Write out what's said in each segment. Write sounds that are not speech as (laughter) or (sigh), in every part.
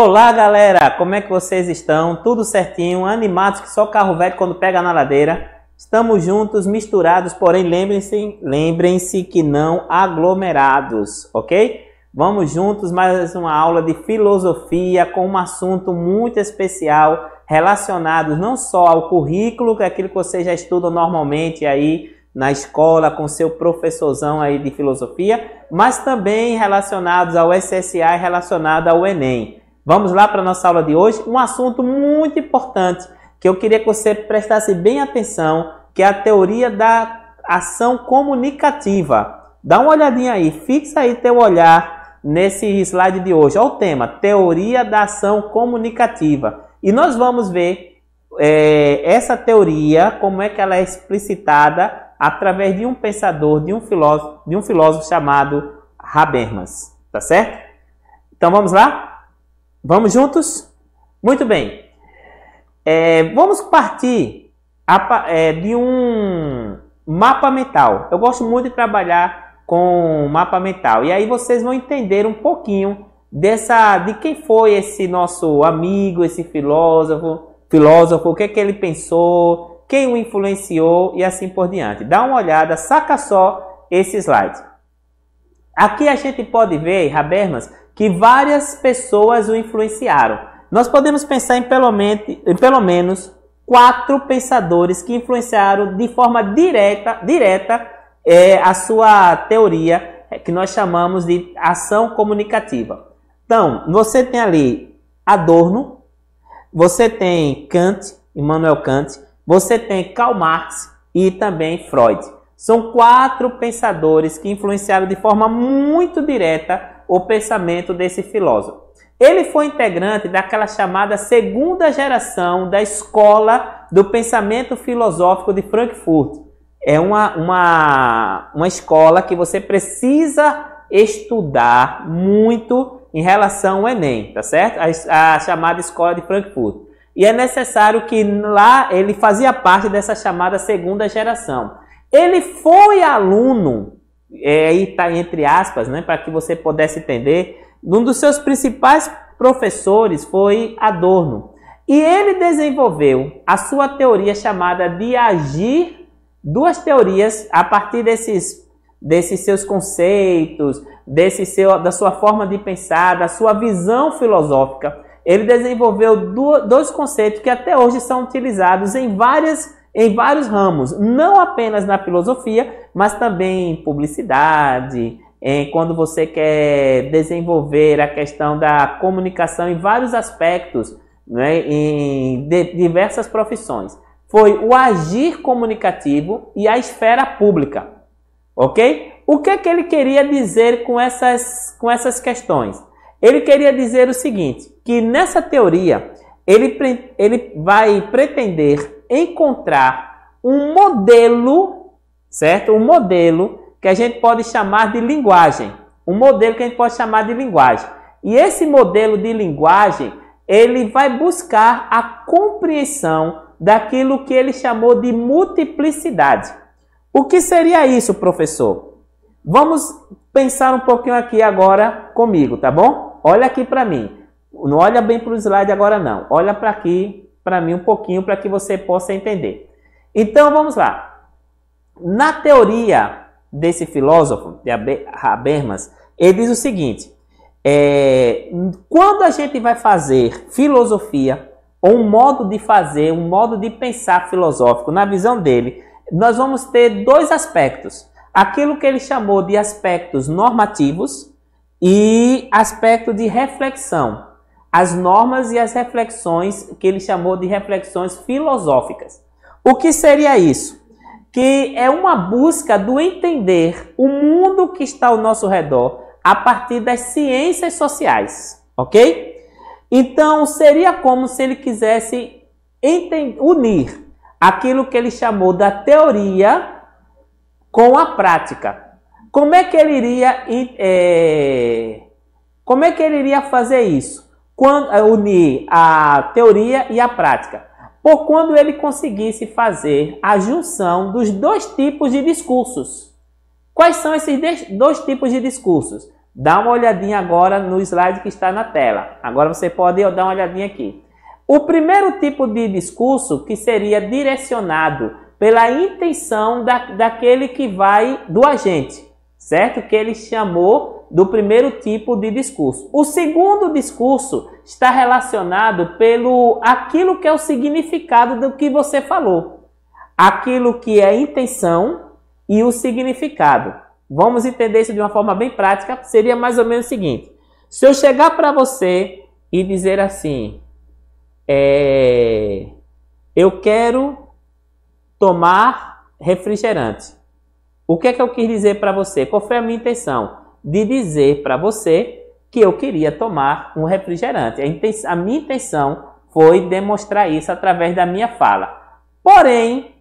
Olá galera, como é que vocês estão? Tudo certinho? Animados que só carro velho quando pega na ladeira? Estamos juntos, misturados, porém lembrem-se, lembrem-se que não aglomerados, ok? Vamos juntos mais uma aula de filosofia com um assunto muito especial relacionado não só ao currículo, que é aquilo que vocês já estudam normalmente aí na escola com seu professorzão aí de filosofia, mas também relacionados ao SSA e relacionado ao Enem. Vamos lá para a nossa aula de hoje, um assunto muito importante que eu queria que você prestasse bem atenção, que é a teoria da ação comunicativa. Dá uma olhadinha aí, fixa aí teu olhar nesse slide de hoje. Olha o tema, teoria da ação comunicativa. E nós vamos ver é, essa teoria, como é que ela é explicitada através de um pensador, de um filósofo, de um filósofo chamado Habermas, tá certo? Então vamos lá? Vamos juntos? Muito bem. É, vamos partir a, é, de um mapa mental. Eu gosto muito de trabalhar com mapa mental. E aí vocês vão entender um pouquinho dessa de quem foi esse nosso amigo, esse filósofo, filósofo, o que é que ele pensou, quem o influenciou e assim por diante. Dá uma olhada, saca só esse slide. Aqui a gente pode ver, Habermas, que várias pessoas o influenciaram. Nós podemos pensar em pelo, em pelo menos quatro pensadores que influenciaram de forma direta, direta é, a sua teoria, é, que nós chamamos de ação comunicativa. Então, você tem ali Adorno, você tem Kant, Immanuel Kant, você tem Karl Marx e também Freud. São quatro pensadores que influenciaram de forma muito direta o pensamento desse filósofo. Ele foi integrante daquela chamada segunda geração da escola do pensamento filosófico de Frankfurt. É uma, uma, uma escola que você precisa estudar muito em relação ao Enem, tá certo? A, a chamada escola de Frankfurt. E é necessário que lá ele fazia parte dessa chamada segunda geração. Ele foi aluno é, aí está entre aspas, né, para que você pudesse entender, um dos seus principais professores foi Adorno. E ele desenvolveu a sua teoria chamada de agir, duas teorias a partir desses, desses seus conceitos, desse seu, da sua forma de pensar, da sua visão filosófica. Ele desenvolveu do, dois conceitos que até hoje são utilizados em várias em vários ramos, não apenas na filosofia, mas também em publicidade, em quando você quer desenvolver a questão da comunicação em vários aspectos, né, em diversas profissões. Foi o agir comunicativo e a esfera pública, ok? O que, é que ele queria dizer com essas, com essas questões? Ele queria dizer o seguinte, que nessa teoria ele, ele vai pretender encontrar um modelo, certo? Um modelo que a gente pode chamar de linguagem. Um modelo que a gente pode chamar de linguagem. E esse modelo de linguagem, ele vai buscar a compreensão daquilo que ele chamou de multiplicidade. O que seria isso, professor? Vamos pensar um pouquinho aqui agora comigo, tá bom? Olha aqui para mim. Não olha bem para o slide agora não. Olha para aqui para mim um pouquinho para que você possa entender. Então vamos lá. Na teoria desse filósofo, de Habermas, ele diz o seguinte: é, quando a gente vai fazer filosofia, ou um modo de fazer, um modo de pensar filosófico, na visão dele, nós vamos ter dois aspectos. Aquilo que ele chamou de aspectos normativos e aspecto de reflexão as normas e as reflexões que ele chamou de reflexões filosóficas. O que seria isso? Que é uma busca do entender o mundo que está ao nosso redor a partir das ciências sociais, ok? Então seria como se ele quisesse unir aquilo que ele chamou da teoria com a prática. Como é que ele iria, é, como é que ele iria fazer isso? quando, eh, unir a teoria e a prática, por quando ele conseguisse fazer a junção dos dois tipos de discursos. Quais são esses dois tipos de discursos? Dá uma olhadinha agora no slide que está na tela. Agora você pode dar uma olhadinha aqui. O primeiro tipo de discurso que seria direcionado pela intenção da, daquele que vai do agente, certo? Que ele chamou do primeiro tipo de discurso. O segundo discurso está relacionado pelo aquilo que é o significado do que você falou, aquilo que é a intenção e o significado. Vamos entender isso de uma forma bem prática. Seria mais ou menos o seguinte: se eu chegar para você e dizer assim, é, eu quero tomar refrigerante. O que é que eu quis dizer para você? Qual foi a minha intenção? de dizer para você que eu queria tomar um refrigerante. A, intenção, a minha intenção foi demonstrar isso através da minha fala. Porém,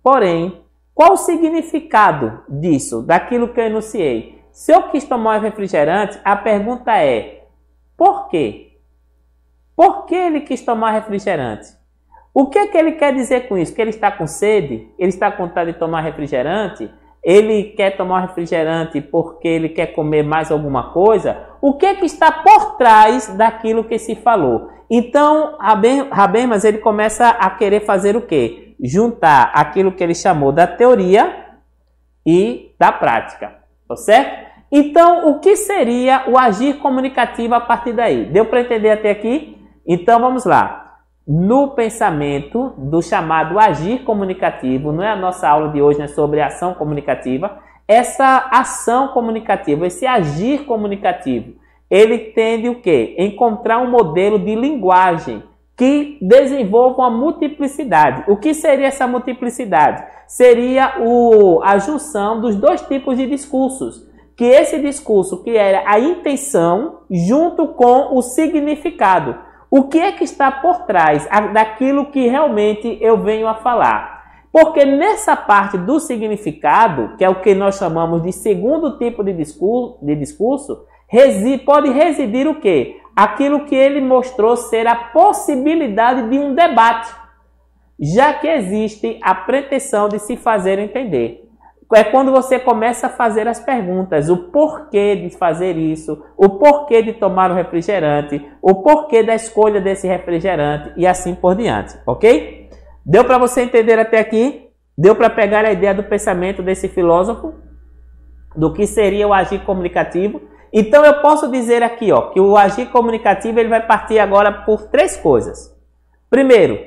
porém, qual o significado disso, daquilo que eu enunciei? Se eu quis tomar um refrigerante, a pergunta é: por quê? Por que ele quis tomar refrigerante? O que, é que ele quer dizer com isso? Que ele está com sede? Ele está com vontade de tomar refrigerante? ele quer tomar um refrigerante porque ele quer comer mais alguma coisa, o que é que está por trás daquilo que se falou? Então, Habermas ele começa a querer fazer o quê? Juntar aquilo que ele chamou da teoria e da prática, tá certo? Então, o que seria o agir comunicativo a partir daí? Deu para entender até aqui? Então, vamos lá no pensamento do chamado agir comunicativo, não é a nossa aula de hoje, né, sobre ação comunicativa. Essa ação comunicativa, esse agir comunicativo, ele tende o quê? Encontrar um modelo de linguagem que desenvolva uma multiplicidade. O que seria essa multiplicidade? Seria o, a junção dos dois tipos de discursos. Que esse discurso que era a intenção junto com o significado. O que é que está por trás daquilo que realmente eu venho a falar? Porque nessa parte do significado, que é o que nós chamamos de segundo tipo de discurso, de discurso resi pode residir o quê? Aquilo que ele mostrou ser a possibilidade de um debate, já que existe a pretensão de se fazer entender é quando você começa a fazer as perguntas: o porquê de fazer isso, o porquê de tomar o um refrigerante, o porquê da escolha desse refrigerante e assim por diante, ok? Deu para você entender até aqui? Deu para pegar a ideia do pensamento desse filósofo? Do que seria o agir comunicativo? Então eu posso dizer aqui, ó, que o agir comunicativo ele vai partir agora por três coisas. Primeiro,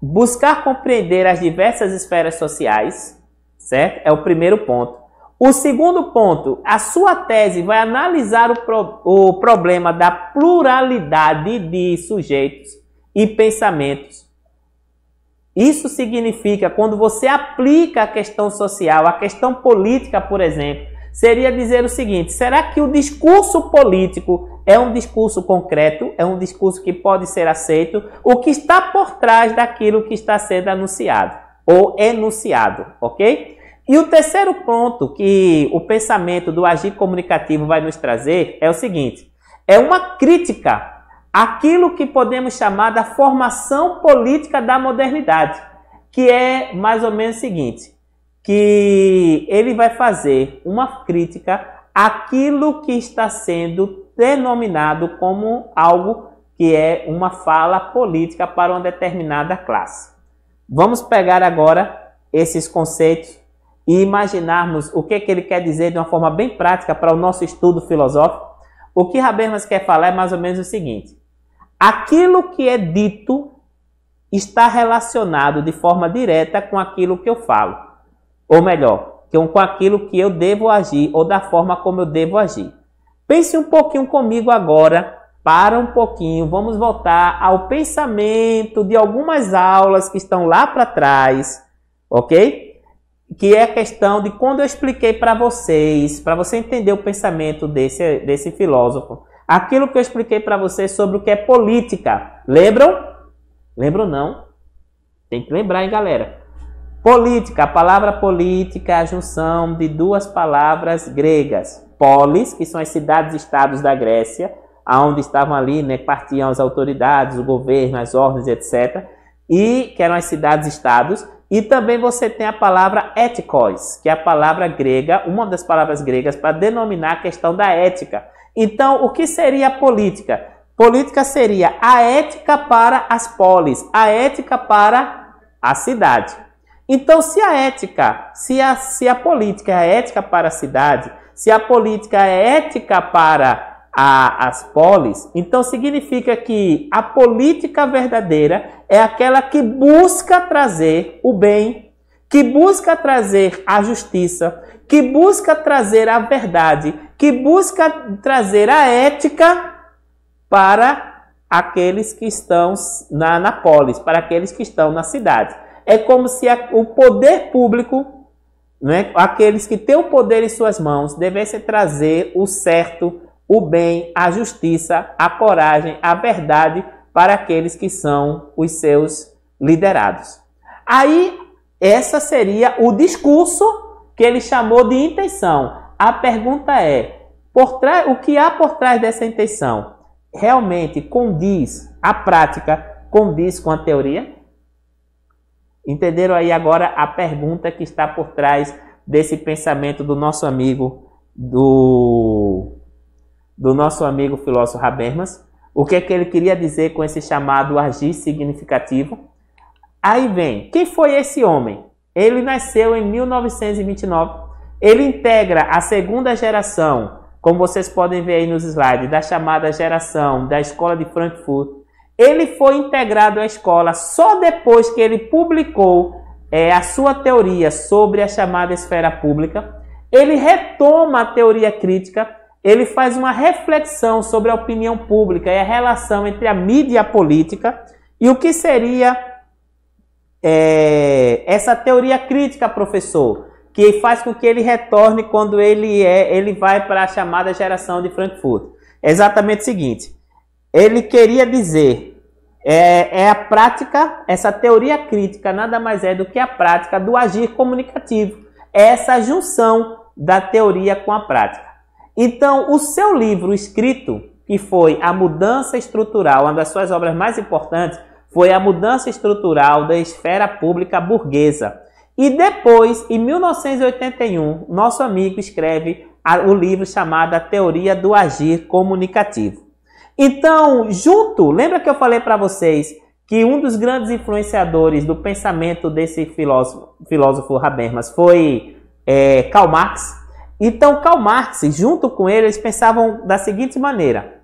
buscar compreender as diversas esferas sociais, certo? É o primeiro ponto. O segundo ponto, a sua tese vai analisar o, pro, o problema da pluralidade de sujeitos e pensamentos. Isso significa quando você aplica a questão social, a questão política, por exemplo, seria dizer o seguinte: será que o discurso político é um discurso concreto, é um discurso que pode ser aceito? O que está por trás daquilo que está sendo anunciado? ou enunciado, ok? E o terceiro ponto que o pensamento do agir comunicativo vai nos trazer é o seguinte: é uma crítica àquilo que podemos chamar da formação política da modernidade, que é mais ou menos o seguinte: que ele vai fazer uma crítica àquilo que está sendo denominado como algo que é uma fala política para uma determinada classe. Vamos pegar agora esses conceitos e imaginarmos o que, é que ele quer dizer de uma forma bem prática para o nosso estudo filosófico. O que Habermas quer falar é mais ou menos o seguinte: aquilo que é dito está relacionado de forma direta com aquilo que eu falo, ou melhor, com aquilo que eu devo agir ou da forma como eu devo agir. Pense um pouquinho comigo agora para um pouquinho, vamos voltar ao pensamento de algumas aulas que estão lá para trás, ok? Que é a questão de quando eu expliquei para vocês, para você entender o pensamento desse, desse filósofo, aquilo que eu expliquei para vocês sobre o que é política. Lembram? Lembram não? Tem que lembrar, hein, galera? Política, a palavra política é a junção de duas palavras gregas. Polis, que são as cidades-estados da Grécia, aonde estavam ali, né, partiam as autoridades, o governo, as ordens, etc. E que eram as cidades-estados. E também você tem a palavra éticos, que é a palavra grega, uma das palavras gregas para denominar a questão da ética. Então, o que seria política? Política seria a ética para as polis, a ética para a cidade. Então, se a ética, se a, se a política é a ética para a cidade, se a política é ética para a, as polis, então significa que a política verdadeira é aquela que busca trazer o bem, que busca trazer a justiça, que busca trazer a verdade, que busca trazer a ética para aqueles que estão na, na polis, para aqueles que estão na cidade. É como se a, o poder público, né, aqueles que têm o poder em suas mãos, devessem trazer o certo o bem, a justiça, a coragem, a verdade para aqueles que são os seus liderados. Aí, essa seria o discurso que ele chamou de intenção. A pergunta é: por trás, o que há por trás dessa intenção? Realmente condiz, a prática condiz com a teoria? Entenderam aí agora a pergunta que está por trás desse pensamento do nosso amigo do do nosso amigo filósofo Habermas, o que é que ele queria dizer com esse chamado agir significativo. Aí vem, quem foi esse homem? Ele nasceu em 1929. Ele integra a segunda geração, como vocês podem ver aí nos slides, da chamada geração da escola de Frankfurt. Ele foi integrado à escola só depois que ele publicou é, a sua teoria sobre a chamada esfera pública. Ele retoma a teoria crítica ele faz uma reflexão sobre a opinião pública e a relação entre a mídia e a política e o que seria é, essa teoria crítica, professor, que faz com que ele retorne quando ele é, ele vai para a chamada geração de Frankfurt. exatamente o seguinte, ele queria dizer é, é, a prática, essa teoria crítica nada mais é do que a prática do agir comunicativo. É essa junção da teoria com a prática. Então, o seu livro escrito, que foi A Mudança Estrutural, uma das suas obras mais importantes, foi A Mudança Estrutural da Esfera Pública Burguesa. E depois, em 1981, nosso amigo escreve o livro chamado A Teoria do Agir Comunicativo. Então, junto, lembra que eu falei para vocês que um dos grandes influenciadores do pensamento desse filósofo, filósofo Habermas foi é, Karl Marx? Então, Karl Marx, junto com ele, eles pensavam da seguinte maneira: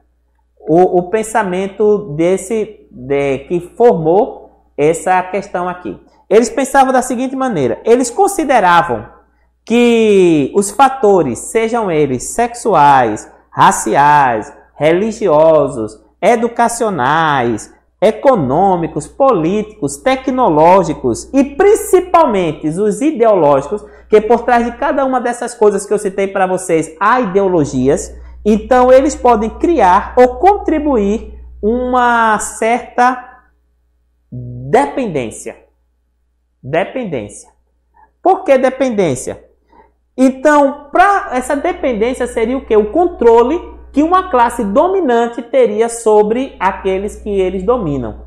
o, o pensamento desse de, que formou essa questão aqui. Eles pensavam da seguinte maneira: eles consideravam que os fatores, sejam eles sexuais, raciais, religiosos, educacionais, econômicos, políticos, tecnológicos e principalmente os ideológicos, que por trás de cada uma dessas coisas que eu citei para vocês, há ideologias. Então, eles podem criar ou contribuir uma certa dependência. Dependência. Por que dependência? Então, para essa dependência seria o que? O controle que uma classe dominante teria sobre aqueles que eles dominam.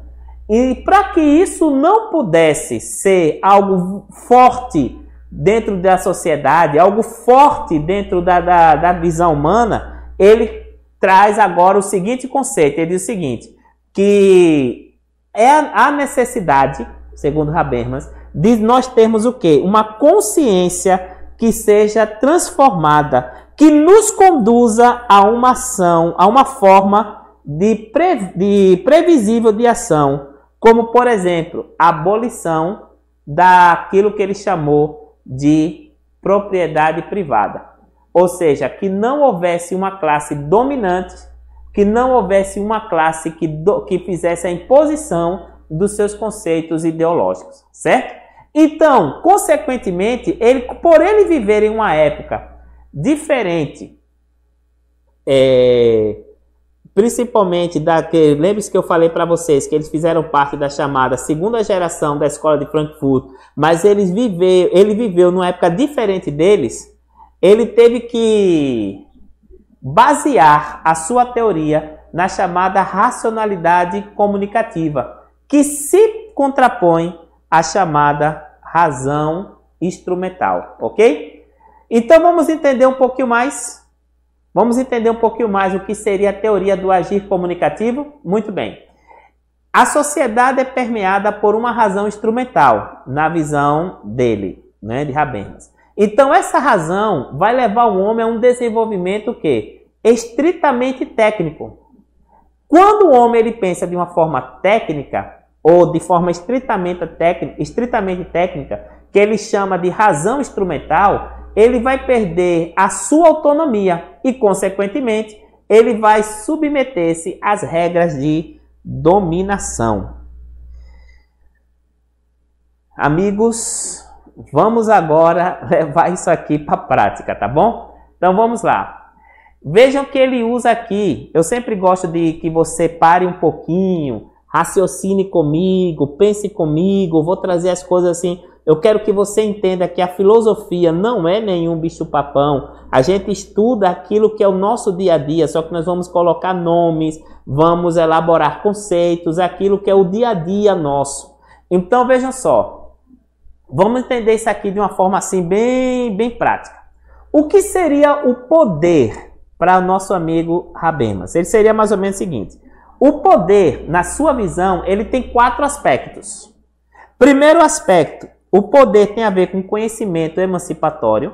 E para que isso não pudesse ser algo forte dentro da sociedade, algo forte dentro da, da, da visão humana, ele traz agora o seguinte conceito: ele diz o seguinte, que é a necessidade, segundo Habermas, de nós termos o quê? Uma consciência que seja transformada, que nos conduza a uma ação, a uma forma de, pre, de previsível de ação, como por exemplo, a abolição daquilo que ele chamou de propriedade privada. Ou seja, que não houvesse uma classe dominante, que não houvesse uma classe que, do, que fizesse a imposição dos seus conceitos ideológicos, certo? Então, consequentemente, ele, por ele viver em uma época diferente, é, principalmente daquele, lembre-se que eu falei para vocês que eles fizeram parte da chamada segunda geração da escola de Frankfurt, mas eles viveu, ele viveu numa época diferente deles, ele teve que basear a sua teoria na chamada racionalidade comunicativa, que se contrapõe à chamada razão instrumental, ok? Então vamos entender um pouquinho mais Vamos entender um pouquinho mais o que seria a teoria do agir comunicativo? Muito bem. A sociedade é permeada por uma razão instrumental, na visão dele, né, de Habermas. Então, essa razão vai levar o homem a um desenvolvimento que estritamente técnico. Quando o homem ele pensa de uma forma técnica ou de forma estritamente técnica, estritamente técnica, que ele chama de razão instrumental, ele vai perder a sua autonomia e, consequentemente, ele vai submeter-se às regras de dominação. Amigos, vamos agora (laughs) levar isso aqui para a prática, tá bom? Então vamos lá. Vejam que ele usa aqui. Eu sempre gosto de que você pare um pouquinho, raciocine comigo, pense comigo. Vou trazer as coisas assim eu quero que você entenda que a filosofia não é nenhum bicho-papão. A gente estuda aquilo que é o nosso dia a dia, só que nós vamos colocar nomes, vamos elaborar conceitos, aquilo que é o dia a dia nosso. Então vejam só, vamos entender isso aqui de uma forma assim bem, bem prática. O que seria o poder para o nosso amigo Habermas? Ele seria mais ou menos o seguinte: o poder, na sua visão, ele tem quatro aspectos. Primeiro aspecto, o poder tem a ver com conhecimento emancipatório,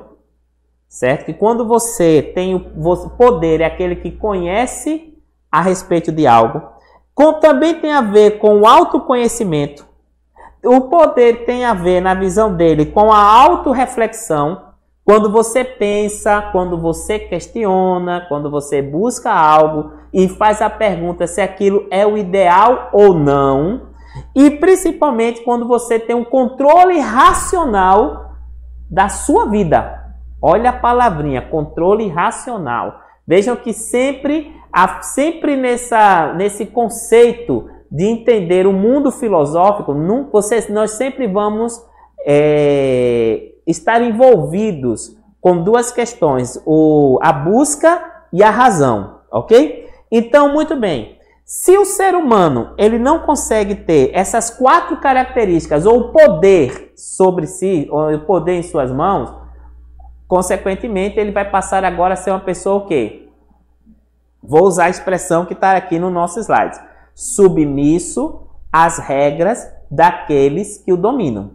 certo? Que quando você tem o poder, é aquele que conhece a respeito de algo. Com, também tem a ver com o autoconhecimento. O poder tem a ver, na visão dele, com a autorreflexão. Quando você pensa, quando você questiona, quando você busca algo e faz a pergunta se aquilo é o ideal ou não, e principalmente quando você tem um controle racional da sua vida. Olha a palavrinha, controle racional. Vejam que sempre, sempre nessa, nesse conceito de entender o mundo filosófico, vocês, nós sempre vamos é, estar envolvidos com duas questões: o, a busca e a razão, ok? Então, muito bem. Se o ser humano ele não consegue ter essas quatro características ou o poder sobre si, ou o poder em suas mãos, consequentemente ele vai passar agora a ser uma pessoa o quê? Vou usar a expressão que está aqui no nosso slide. Submisso às regras daqueles que o dominam.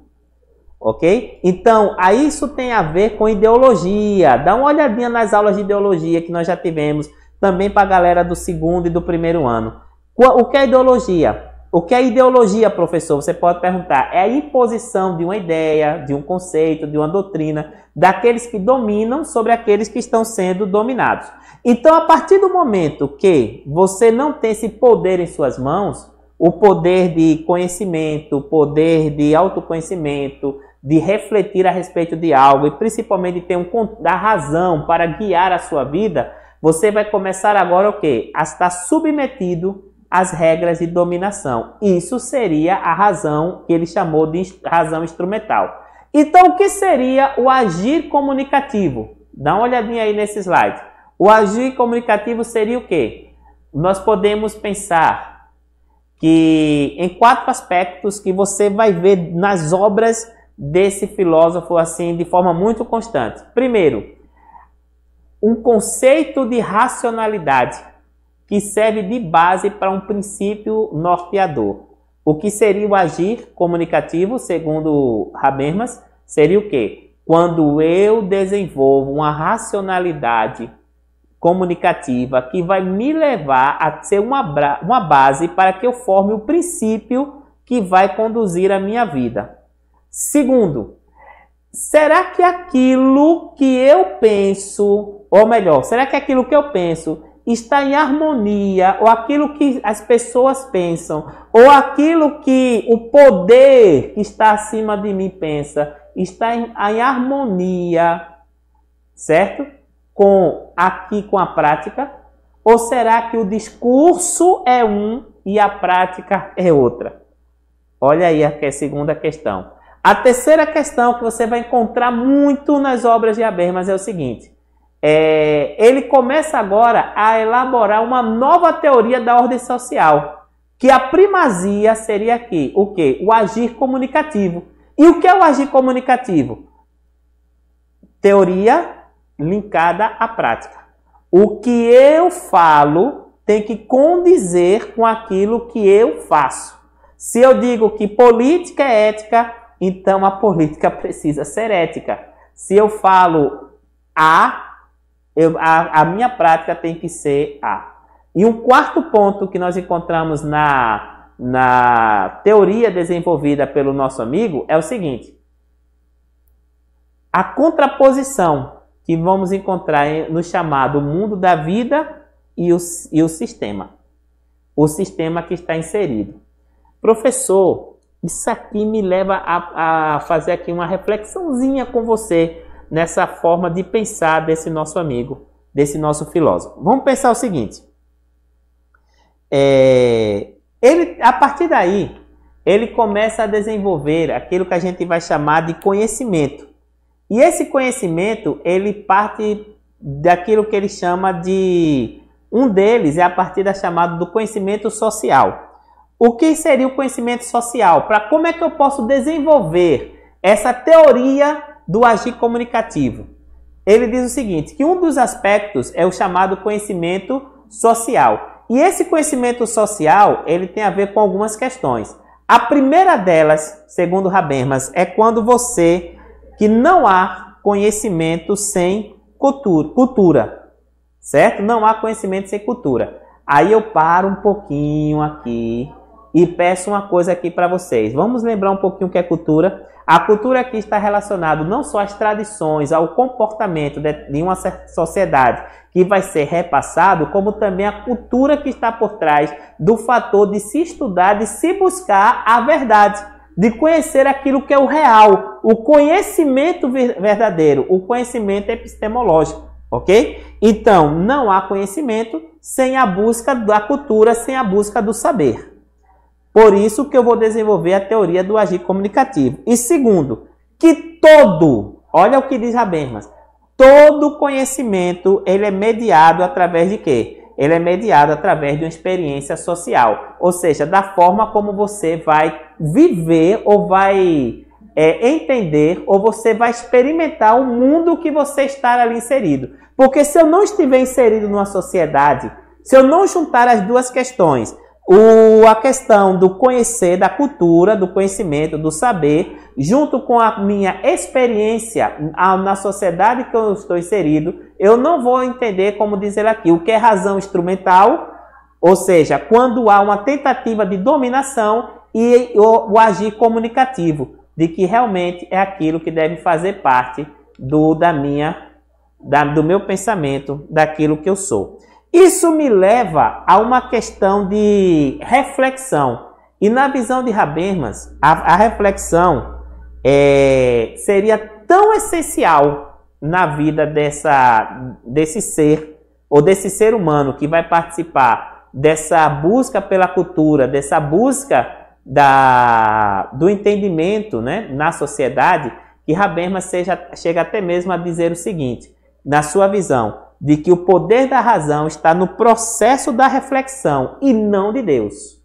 Ok? Então, isso tem a ver com ideologia. Dá uma olhadinha nas aulas de ideologia que nós já tivemos, também para a galera do segundo e do primeiro ano. O que é ideologia? O que é ideologia, professor? Você pode perguntar. É a imposição de uma ideia, de um conceito, de uma doutrina, daqueles que dominam sobre aqueles que estão sendo dominados. Então, a partir do momento que você não tem esse poder em suas mãos, o poder de conhecimento, o poder de autoconhecimento, de refletir a respeito de algo e principalmente ter um da razão para guiar a sua vida, você vai começar agora o quê? A estar submetido as regras de dominação. Isso seria a razão que ele chamou de razão instrumental. Então, o que seria o agir comunicativo? Dá uma olhadinha aí nesse slide. O agir comunicativo seria o quê? Nós podemos pensar que em quatro aspectos que você vai ver nas obras desse filósofo assim de forma muito constante. Primeiro, um conceito de racionalidade que serve de base para um princípio norteador. O que seria o agir comunicativo, segundo Habermas, seria o quê? Quando eu desenvolvo uma racionalidade comunicativa que vai me levar a ser uma, uma base para que eu forme o princípio que vai conduzir a minha vida. Segundo, será que aquilo que eu penso, ou melhor, será que aquilo que eu penso está em harmonia, ou aquilo que as pessoas pensam, ou aquilo que o poder que está acima de mim pensa, está em, em harmonia, certo? Com aqui com a prática, ou será que o discurso é um e a prática é outra? Olha aí a segunda questão. A terceira questão que você vai encontrar muito nas obras de Abermas é o seguinte: é, ele começa agora a elaborar uma nova teoria da ordem social, que a primazia seria aqui o que? O agir comunicativo. E o que é o agir comunicativo? Teoria linkada à prática. O que eu falo tem que condizer com aquilo que eu faço. Se eu digo que política é ética, então a política (laughs) precisa ser ética. Se eu falo A, eu, a, a minha prática tem que ser A. E um quarto ponto que nós encontramos na, na teoria desenvolvida pelo nosso amigo é o seguinte: a contraposição que vamos encontrar no chamado mundo da vida e o, e o sistema. O sistema que está inserido. Professor, isso aqui me leva a, a fazer aqui uma reflexãozinha com você nessa forma de pensar desse nosso amigo, desse nosso filósofo. Vamos pensar o seguinte: é, ele, a partir daí, ele começa a desenvolver aquilo que a gente vai chamar de conhecimento. E esse conhecimento, ele parte daquilo que ele chama de. Um deles é a partir da chamada do conhecimento social. O que seria o conhecimento social? Para como é que eu posso desenvolver essa teoria do agir comunicativo. Ele diz o seguinte, que um dos aspectos é o chamado conhecimento social. E esse conhecimento social, ele tem a ver com algumas questões. A primeira delas, segundo Habermas, é quando você que não há conhecimento sem cultura, certo? Não há conhecimento sem cultura. Aí eu paro um pouquinho aqui e peço uma coisa aqui para vocês. Vamos lembrar um pouquinho o que é cultura? A cultura aqui está relacionada não só às tradições, ao comportamento de, uma sociedade que vai ser repassado, como também a cultura que está por trás do fator de se estudar, de se buscar a verdade, de conhecer aquilo que é o real, o conhecimento verdadeiro, o conhecimento epistemológico, ok? Então, não há conhecimento sem a busca da cultura, sem a busca do saber. Por isso que eu vou desenvolver a teoria do agir comunicativo. E segundo, que todo, olha o que diz Habermas, todo conhecimento ele é mediado através de quê? Ele é mediado através de uma experiência social, ou seja, da forma como você vai viver ou vai é, entender ou você vai experimentar o mundo que você está ali inserido. Porque se eu não estiver inserido numa sociedade, se eu não juntar as duas questões, o, a questão do conhecer, da cultura, do conhecimento, do saber, junto com a minha experiência a, na sociedade que eu estou inserido, eu não vou entender como dizer aqui o que é razão instrumental, ou seja, quando há uma tentativa de dominação e o, o agir comunicativo, de que realmente é aquilo que deve fazer parte do, da minha, da, do meu pensamento, daquilo que eu sou. Isso me leva a uma questão de reflexão. E na visão de Habermas, a, a reflexão é, seria tão essencial na vida dessa, desse ser, ou desse ser humano que vai participar dessa busca pela cultura, dessa busca da, do entendimento né, na sociedade, que Habermas seja, chega até mesmo a dizer o seguinte, na sua visão, de que o poder da razão está no processo da reflexão e não de Deus.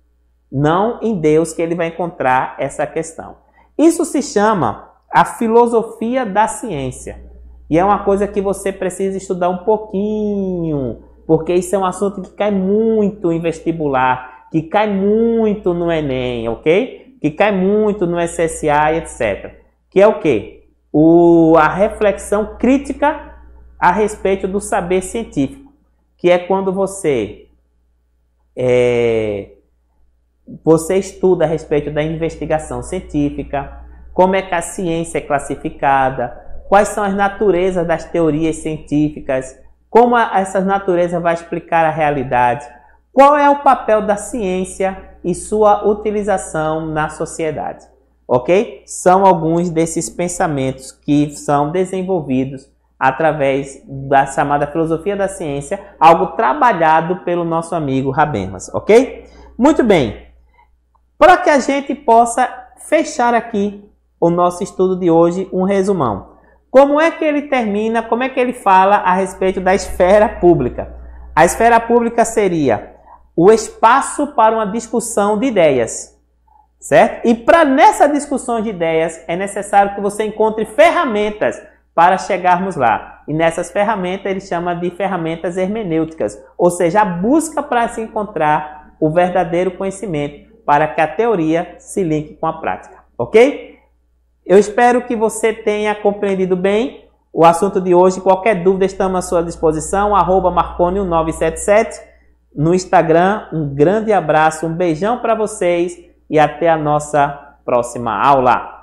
Não em Deus que ele vai encontrar essa questão. Isso se chama a filosofia da ciência. E é uma coisa que você precisa estudar um pouquinho, porque isso é um assunto que cai muito em vestibular, que cai muito no Enem, ok? Que cai muito no SSA, etc. Que é o quê? O, a reflexão crítica a respeito do saber científico, que é quando você é, você estuda a respeito da investigação científica, como é que a ciência é classificada, quais são as naturezas das teorias científicas, como a, essas naturezas vai explicar a realidade, qual é o papel da ciência e sua utilização na sociedade, ok? São alguns desses pensamentos que são desenvolvidos através da chamada filosofia da ciência, algo trabalhado pelo nosso amigo Habermas, ok? Muito bem. Para que a gente possa fechar aqui o nosso estudo de hoje, um resumão. Como é que ele termina, como é que ele fala a respeito da esfera pública? A esfera pública seria o espaço para uma discussão de ideias, certo? E para nessa discussão de ideias é necessário que você encontre ferramentas para chegarmos lá. E nessas ferramentas ele chama de ferramentas hermenêuticas, ou seja, a busca para se encontrar o verdadeiro conhecimento para que a teoria se linke com a prática, ok? Eu espero que você tenha compreendido bem o assunto de hoje. Qualquer dúvida, estamos à sua disposição. marconi 977 no Instagram. Um grande abraço, um beijão para vocês e até a nossa próxima aula.